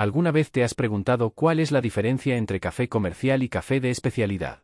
¿Alguna vez te has preguntado cuál es la diferencia entre café comercial y café de especialidad?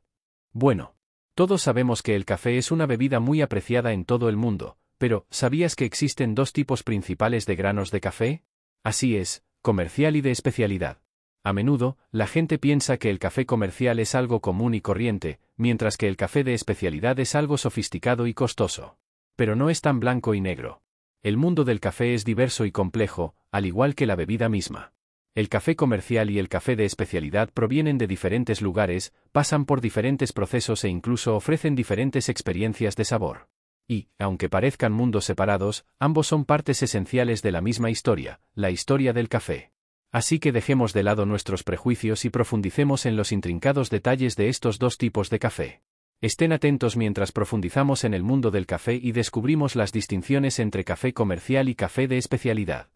Bueno, todos sabemos que el café es una bebida muy apreciada en todo el mundo, pero ¿sabías que existen dos tipos principales de granos de café? Así es, comercial y de especialidad. A menudo, la gente piensa que el café comercial es algo común y corriente, mientras que el café de especialidad es algo sofisticado y costoso. Pero no es tan blanco y negro. El mundo del café es diverso y complejo, al igual que la bebida misma el café comercial y el café de especialidad provienen de diferentes lugares, pasan por diferentes procesos e incluso ofrecen diferentes experiencias de sabor. Y, aunque parezcan mundos separados, ambos son partes esenciales de la misma historia, la historia del café. Así que dejemos de lado nuestros prejuicios y profundicemos en los intrincados detalles de estos dos tipos de café. Estén atentos mientras profundizamos en el mundo del café y descubrimos las distinciones entre café comercial y café de especialidad.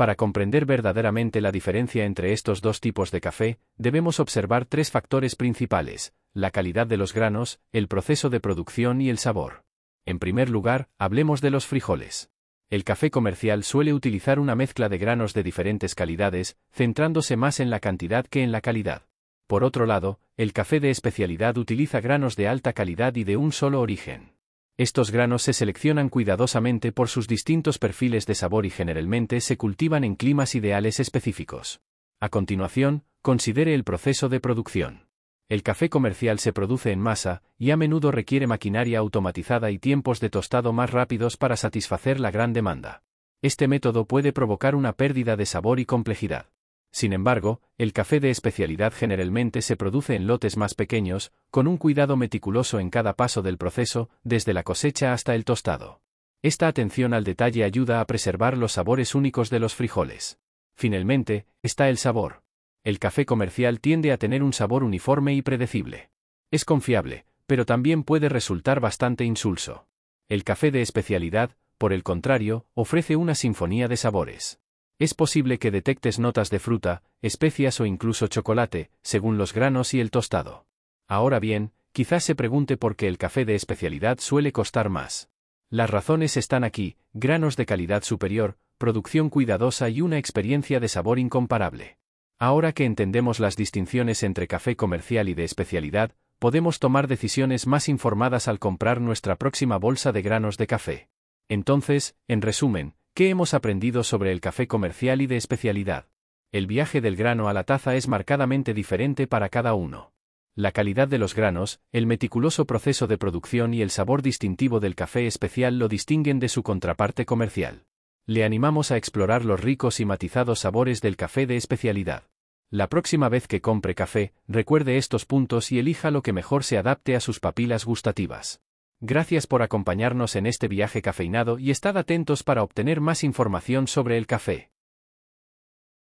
Para comprender verdaderamente la diferencia entre estos dos tipos de café, debemos observar tres factores principales, la calidad de los granos, el proceso de producción y el sabor. En primer lugar, hablemos de los frijoles. El café comercial suele utilizar una mezcla de granos de diferentes calidades, centrándose más en la cantidad que en la calidad. Por otro lado, el café de especialidad utiliza granos de alta calidad y de un solo origen. Estos granos se seleccionan cuidadosamente por sus distintos perfiles de sabor y generalmente se cultivan en climas ideales específicos. A continuación, considere el proceso de producción. El café comercial se produce en masa, y a menudo requiere maquinaria automatizada y tiempos de tostado más rápidos para satisfacer la gran demanda. Este método puede provocar una pérdida de sabor y complejidad. Sin embargo, el café de especialidad generalmente se produce en lotes más pequeños, con un cuidado meticuloso en cada paso del proceso, desde la cosecha hasta el tostado. Esta atención al detalle ayuda a preservar los sabores únicos de los frijoles. Finalmente, está el sabor. El café comercial tiende a tener un sabor uniforme y predecible. Es confiable, pero también puede resultar bastante insulso. El café de especialidad, por el contrario, ofrece una sinfonía de sabores. Es posible que detectes notas de fruta, especias o incluso chocolate, según los granos y el tostado. Ahora bien, quizás se pregunte por qué el café de especialidad suele costar más. Las razones están aquí, granos de calidad superior, producción cuidadosa y una experiencia de sabor incomparable. Ahora que entendemos las distinciones entre café comercial y de especialidad, podemos tomar decisiones más informadas al comprar nuestra próxima bolsa de granos de café. Entonces, en resumen, ¿Qué hemos aprendido sobre el café comercial y de especialidad? El viaje del grano a la taza es marcadamente diferente para cada uno. La calidad de los granos, el meticuloso proceso de producción y el sabor distintivo del café especial lo distinguen de su contraparte comercial. Le animamos a explorar los ricos y matizados sabores del café de especialidad. La próxima vez que compre café, recuerde estos puntos y elija lo que mejor se adapte a sus papilas gustativas. Gracias por acompañarnos en este viaje cafeinado y estad atentos para obtener más información sobre el café.